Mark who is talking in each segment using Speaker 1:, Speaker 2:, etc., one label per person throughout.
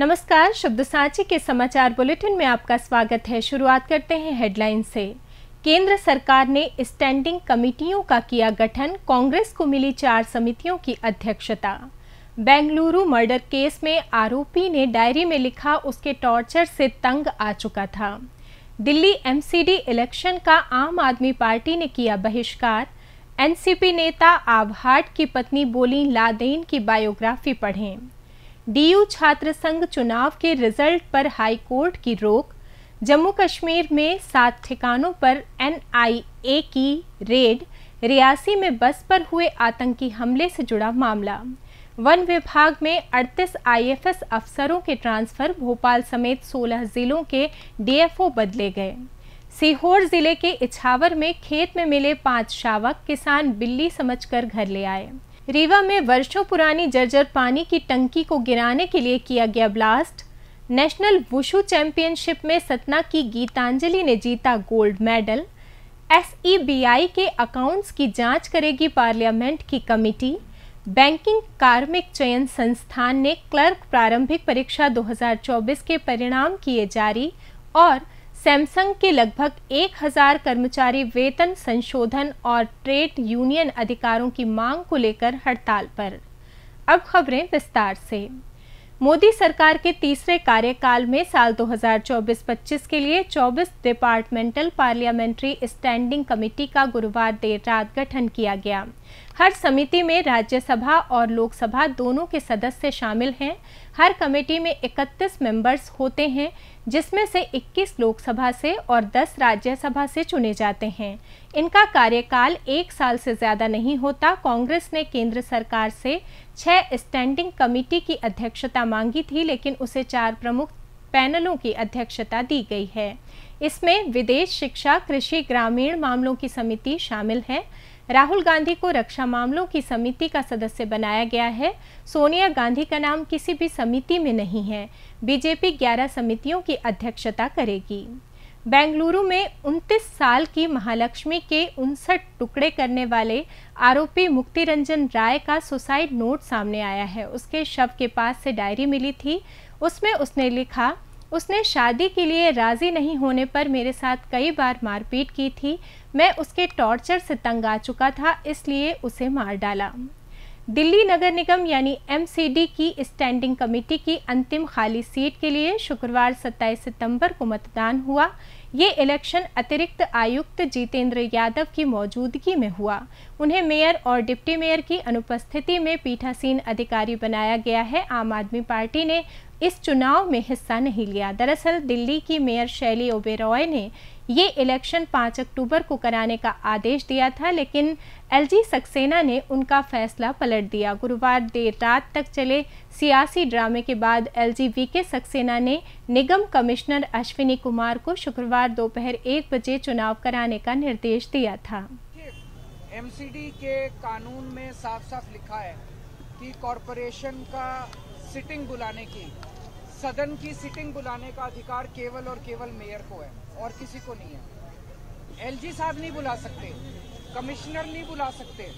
Speaker 1: नमस्कार शब्द सांची के समाचार बुलेटिन में आपका स्वागत है शुरुआत करते हैं हेडलाइन से केंद्र सरकार ने स्टैंडिंग कमेटियों का किया गठन कांग्रेस को मिली चार समितियों की अध्यक्षता बेंगलुरु मर्डर केस में आरोपी ने डायरी में लिखा उसके टॉर्चर से तंग आ चुका था दिल्ली एमसीडी इलेक्शन का आम आदमी पार्टी ने किया बहिष्कार एनसीपी नेता आबहाट की पत्नी बोली लादेन की बायोग्राफी पढ़ें डीयू छात्र संघ चुनाव के रिजल्ट पर हाईकोर्ट की रोक जम्मू कश्मीर में सात ठिकानों पर एनआईए की रेड रियासी में बस पर हुए आतंकी हमले से जुड़ा मामला वन विभाग में 38 आईएफएस अफसरों के ट्रांसफर भोपाल समेत 16 जिलों के डीएफओ बदले गए सीहोर जिले के इछावर में खेत में मिले पांच शावक किसान बिल्ली समझकर घर ले आए रीवा में वर्षों पुरानी जर्जर पानी की टंकी को गिराने के लिए किया गया ब्लास्ट नेशनल वुशु चैंपियनशिप में सतना की गीतांजलि ने जीता गोल्ड मेडल एस के अकाउंट्स की जांच करेगी पार्लियामेंट की कमेटी बैंकिंग कार्मिक चयन संस्थान ने क्लर्क प्रारंभिक परीक्षा 2024 के परिणाम किए जारी और सैमसंग के लगभग 1000 कर्मचारी वेतन संशोधन और ट्रेड यूनियन अधिकारों की मांग को लेकर हड़ताल पर अब खबरें विस्तार से मोदी सरकार के तीसरे कार्यकाल में साल 2024-25 के लिए 24 डिपार्टमेंटल पार्लियामेंट्री स्टैंडिंग कमेटी का गुरुवार देर रात गठन किया गया हर समिति में राज्यसभा और लोकसभा दोनों के सदस्य शामिल हैं हर कमेटी में 31 मेंबर्स होते हैं जिसमें से 21 लोकसभा से और 10 राज्यसभा से चुने जाते हैं इनका कार्यकाल एक साल से ज़्यादा नहीं होता कांग्रेस ने केंद्र सरकार से छः स्टैंडिंग कमेटी की अध्यक्षता मांगी थी लेकिन उसे चार प्रमुख पैनलों की अध्यक्षता दी गई है इसमें विदेश शिक्षा कृषि ग्रामीण मामलों की समिति शामिल है राहुल गांधी को रक्षा मामलों की समिति का सदस्य बनाया गया है सोनिया गांधी का नाम किसी भी समिति में नहीं है बीजेपी 11 समितियों की अध्यक्षता करेगी बेंगलुरु में 29 साल की महालक्ष्मी के उनसठ टुकड़े करने वाले आरोपी मुक्ति रंजन राय का सुसाइड नोट सामने आया है उसके शव के पास से डायरी मिली थी उसमें उसने लिखा उसने शादी के लिए राज़ी नहीं होने पर मेरे साथ कई बार मारपीट की थी मैं उसके टॉर्चर से तंग आ चुका था इसलिए उसे मार डाला दिल्ली नगर निगम यानी एमसीडी की स्टैंडिंग कमेटी की अंतिम खाली सीट के लिए शुक्रवार 27 सितंबर को मतदान हुआ ये इलेक्शन अतिरिक्त आयुक्त जितेंद्र यादव की मौजूदगी में हुआ उन्हें मेयर और डिप्टी मेयर की अनुपस्थिति में पीठासीन अधिकारी बनाया गया है आम आदमी पार्टी ने इस चुनाव में हिस्सा नहीं लिया दरअसल दिल्ली की मेयर शैली ओबेरॉय ने ये इलेक्शन 5 अक्टूबर को कराने का आदेश दिया था लेकिन एलजी सक्सेना ने उनका फैसला पलट दिया गुरुवार देर रात तक चले सियासी ड्रामे के बाद एलजी वीके सक्सेना ने निगम कमिश्नर अश्विनी कुमार को शुक्रवार दोपहर एक बजे चुनाव कराने का निर्देश दिया था
Speaker 2: एमसीडी के कानून में साफ साफ लिखा है कि कॉरपोरेशन का सिटिंग बुलाने की सदन की सिटिंग बुलाने का अधिकार केवल और केवल मेयर को है और किसी को नहीं है एलजी साहब नहीं बुला सकते कमिश्नर नहीं बुला सकते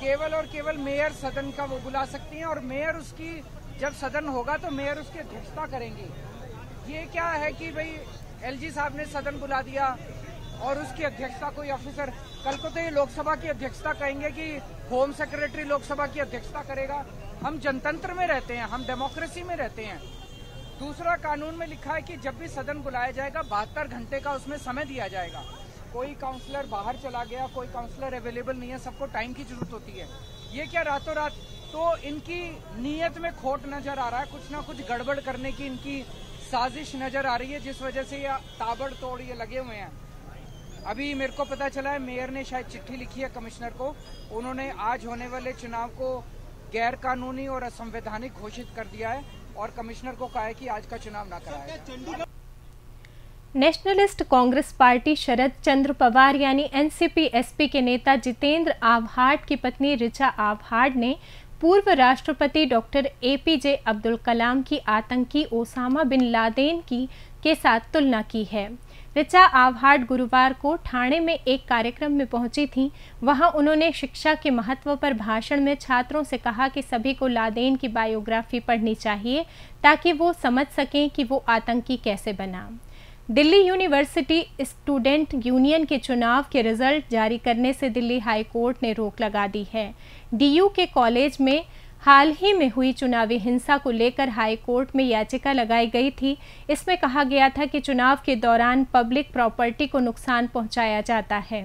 Speaker 2: केवल और केवल मेयर सदन का वो बुला सकती हैं और मेयर उसकी जब सदन होगा तो मेयर उसकी अध्यक्षता करेंगी ये क्या है कि भाई एलजी साहब ने सदन बुला दिया और उसकी अध्यक्षता कोई ऑफिसर कल को तो ये लोकसभा की अध्यक्षता कहेंगे कि होम सेक्रेटरी लोकसभा की अध्यक्षता करेगा हम जनतंत्र में रहते हैं हम डेमोक्रेसी में रहते हैं दूसरा कानून में लिखा है कि जब भी सदन बुलाया जाएगा बहत्तर घंटे का उसमें समय दिया जाएगा कोई काउंसलर बाहर चला गया कोई काउंसलर अवेलेबल नहीं है सबको टाइम की जरूरत होती है ये क्या रातों रात तो इनकी नीयत में खोट नजर आ रहा है कुछ ना कुछ गड़बड़ करने की इनकी साजिश नजर आ रही है जिस वजह से ये तोड़ ये लगे हुए हैं अभी मेरे को पता चला है मेयर ने शायद चिट्ठी लिखी है कमिश्नर को उन्होंने आज होने वाले चुनाव को गैर कानूनी और असंवैधानिक घोषित कर दिया है और कमिश्नर को कहा है कि आज का चुनाव ना कराया
Speaker 1: Nationalist Congress Party Sharad Chandra Pawar यानी एनसीपी एसपी के नेता जितेंद्र आभाट की पत्नी रिचा आभाट ने पूर्व राष्ट्रपति डॉक्टर एपीजे अब्दुल कलाम की आतंकी ओसामा बिन लादेन की के साथ तुलना की है ऋचा आभाट गुरुवार को ठाणे में एक कार्यक्रम में पहुंची थीं वहां उन्होंने शिक्षा के महत्व पर भाषण में छात्रों से कहा कि सभी को लादेन की बायोग्राफी पढ़नी चाहिए ताकि वो समझ सकें कि वो आतंकी कैसे बना दिल्ली यूनिवर्सिटी स्टूडेंट यूनियन के चुनाव के रिजल्ट जारी करने से दिल्ली हाई कोर्ट ने रोक लगा दी है डीयू के कॉलेज में हाल ही में हुई चुनावी हिंसा को लेकर हाई कोर्ट में याचिका लगाई गई थी इसमें कहा गया था कि चुनाव के दौरान पब्लिक प्रॉपर्टी को नुकसान पहुंचाया जाता है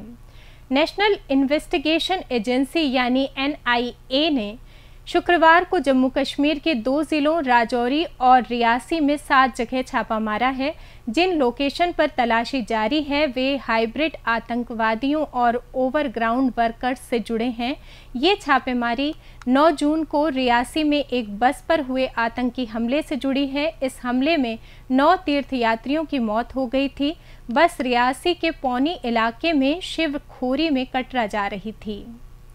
Speaker 1: नेशनल इन्वेस्टिगेशन एजेंसी यानी एनआईए ने शुक्रवार को जम्मू कश्मीर के दो ज़िलों राजौरी और रियासी में सात जगह छापा मारा है जिन लोकेशन पर तलाशी जारी है वे हाइब्रिड आतंकवादियों और ओवरग्राउंड वर्कर्स से जुड़े हैं ये छापेमारी 9 जून को रियासी में एक बस पर हुए आतंकी हमले से जुड़ी है इस हमले में नौ तीर्थयात्रियों की मौत हो गई थी बस रियासी के पौनी इलाके में शिवखोरी में कटरा जा रही थी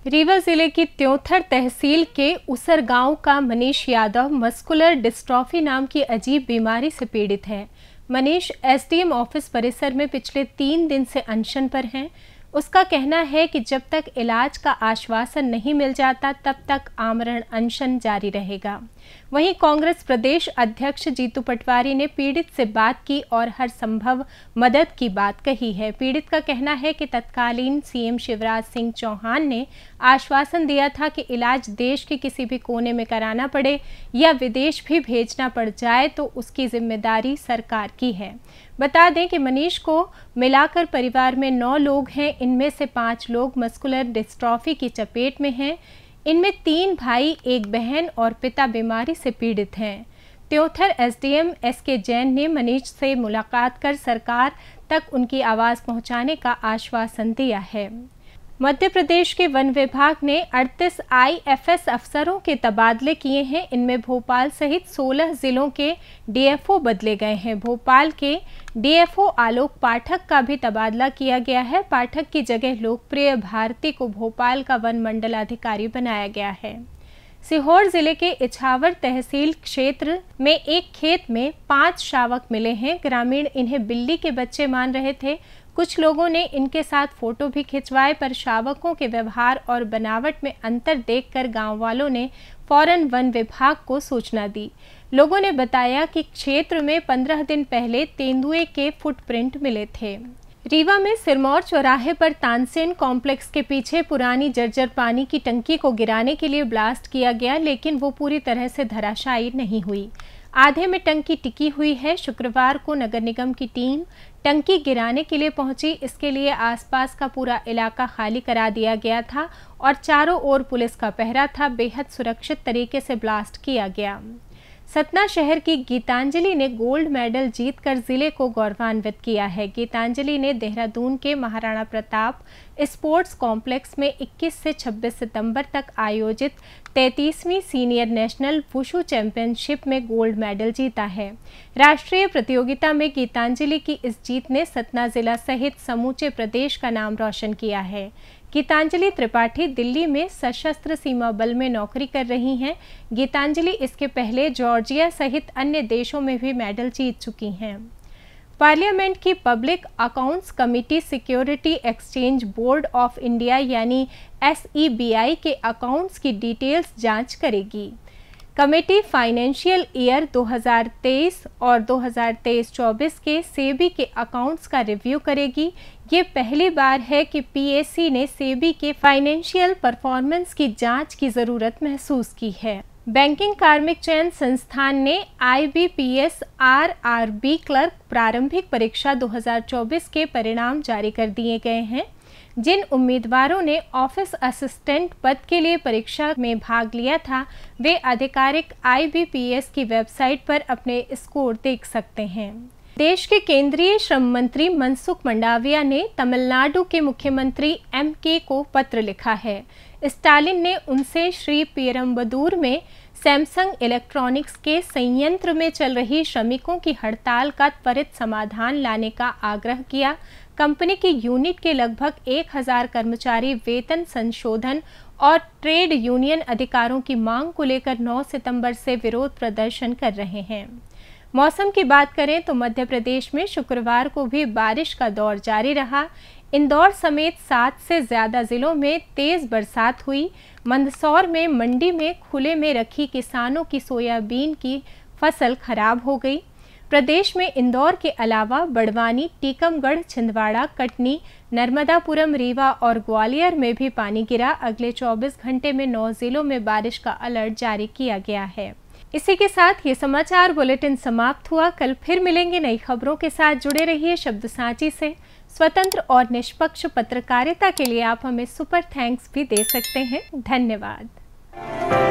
Speaker 1: रीवा जिले की त्योथर तहसील के उसर गांव का मनीष यादव मस्कुलर डिस्ट्रॉफी नाम की अजीब बीमारी से पीड़ित हैं मनीष एसडीएम ऑफिस परिसर में पिछले तीन दिन से अनशन पर हैं उसका कहना है कि जब तक इलाज का आश्वासन नहीं मिल जाता तब तक आमरण अनशन जारी रहेगा वहीं कांग्रेस प्रदेश अध्यक्ष जीतू पटवारी ने पीड़ित से बात की और हर संभव मदद की बात कही है पीड़ित का कहना है कि तत्कालीन सीएम शिवराज सिंह चौहान ने आश्वासन दिया था कि इलाज देश के किसी भी कोने में कराना पड़े या विदेश भी भेजना पड़ जाए तो उसकी जिम्मेदारी सरकार की है बता दें कि मनीष को मिलाकर परिवार में नौ लोग हैं इनमें से पाँच लोग मस्कुलर डिस्ट्रॉफी की चपेट में हैं इनमें तीन भाई एक बहन और पिता बीमारी से पीड़ित हैं त्योथर एसडीएम एस के जैन ने मनीष से मुलाकात कर सरकार तक उनकी आवाज़ पहुंचाने का आश्वासन दिया है मध्य प्रदेश के वन विभाग ने 38 आईएफएस अफसरों के तबादले किए हैं इनमें भोपाल सहित 16 जिलों के डीएफओ बदले गए हैं भोपाल के डीएफओ आलोक पाठक का भी तबादला किया गया है पाठक की जगह लोकप्रिय भारती को भोपाल का वन मंडलाधिकारी बनाया गया है सीहोर जिले के इछावर तहसील क्षेत्र में एक खेत में पांच शावक मिले हैं ग्रामीण इन्हें बिल्ली के बच्चे मान रहे थे कुछ लोगों ने इनके साथ फोटो भी खिंचवाए पर शावकों के व्यवहार और बनावट में अंतर देखकर गांव वालों ने फौरन वन विभाग को सूचना दी लोगों ने बताया कि क्षेत्र में पंद्रह दिन पहले तेंदुए के फुटप्रिंट मिले थे रीवा में सिरमौर चौराहे पर तानसेन कॉम्प्लेक्स के पीछे पुरानी जर्जर पानी की टंकी को गिराने के लिए ब्लास्ट किया गया लेकिन वो पूरी तरह से धराशायी नहीं हुई आधे में टंकी टिकी हुई है शुक्रवार को नगर निगम की टीम टंकी गिराने के लिए पहुंची इसके लिए आसपास का पूरा इलाका खाली करा दिया गया था और चारों ओर पुलिस का पहरा था बेहद सुरक्षित तरीके से ब्लास्ट किया गया सतना शहर की गीतांजलि ने गोल्ड मेडल जीतकर जिले को गौरवान्वित किया है गीतांजलि ने देहरादून के महाराणा प्रताप स्पोर्ट्स कॉम्प्लेक्स में 21 से 26 सितंबर तक आयोजित 33वीं सीनियर नेशनल वुशु चैंपियनशिप में गोल्ड मेडल जीता है राष्ट्रीय प्रतियोगिता में गीतांजलि की इस जीत ने सतना जिला सहित समूचे प्रदेश का नाम रोशन किया है गीतांजलि त्रिपाठी दिल्ली में सशस्त्र सीमा बल में नौकरी कर रही हैं गीतांजलि इसके पहले जॉर्जिया सहित अन्य देशों में भी मेडल जीत चुकी हैं पार्लियामेंट की public accounts committee security exchange board of India यानी एस के अकाउंट्स की डिटेल्स जांच करेगी कमेटी फाइनेंशियल ईयर 2023 और 2023-24 के सेबी के अकाउंट्स का रिव्यू करेगी ये पहली बार है कि पीएसी ने सेबी के फाइनेंशियल परफॉर्मेंस की जांच की ज़रूरत महसूस की है बैंकिंग कार्मिक चयन संस्थान ने I B P S R R B clerk प्रारंभिक परीक्षा 2024 के परिणाम जारी कर दिए गए हैं जिन उम्मीदवारों ने ऑफिस असिस्टेंट पद के लिए परीक्षा में भाग लिया था वे आधिकारिक आईबीपीएस की वेबसाइट पर अपने स्कोर देख सकते हैं देश के केंद्रीय श्रम मंत्री मनसुख मंडाविया ने तमिलनाडु के मुख्यमंत्री एम के को पत्र लिखा है स्टालिन ने उनसे श्री पेरम्बदूर में सैमसंग इलेक्ट्रॉनिक्स के संयंत्र में चल रही श्रमिकों की हड़ताल का त्वरित समाधान लाने का आग्रह किया कंपनी की यूनिट के लगभग 1000 कर्मचारी वेतन संशोधन और ट्रेड यूनियन अधिकारों की मांग को लेकर 9 सितंबर से विरोध प्रदर्शन कर रहे हैं मौसम की बात करें तो मध्य प्रदेश में शुक्रवार को भी बारिश का दौर जारी रहा इंदौर समेत सात से ज़्यादा ज़िलों में तेज़ बरसात हुई मंदसौर में मंडी में खुले में रखी किसानों की सोयाबीन की फसल खराब हो गई प्रदेश में इंदौर के अलावा बड़वानी टीकमगढ़ छिंदवाड़ा कटनी नर्मदापुरम रीवा और ग्वालियर में भी पानी गिरा अगले 24 घंटे में नौ जिलों में बारिश का अलर्ट जारी किया गया है इसी के साथ ये समाचार बुलेटिन समाप्त हुआ कल फिर मिलेंगे नई खबरों के साथ जुड़े रहिए शब्द सांची से स्वतंत्र और निष्पक्ष पत्रकारिता के लिए आप हमें सुपर थैंक्स भी दे सकते हैं धन्यवाद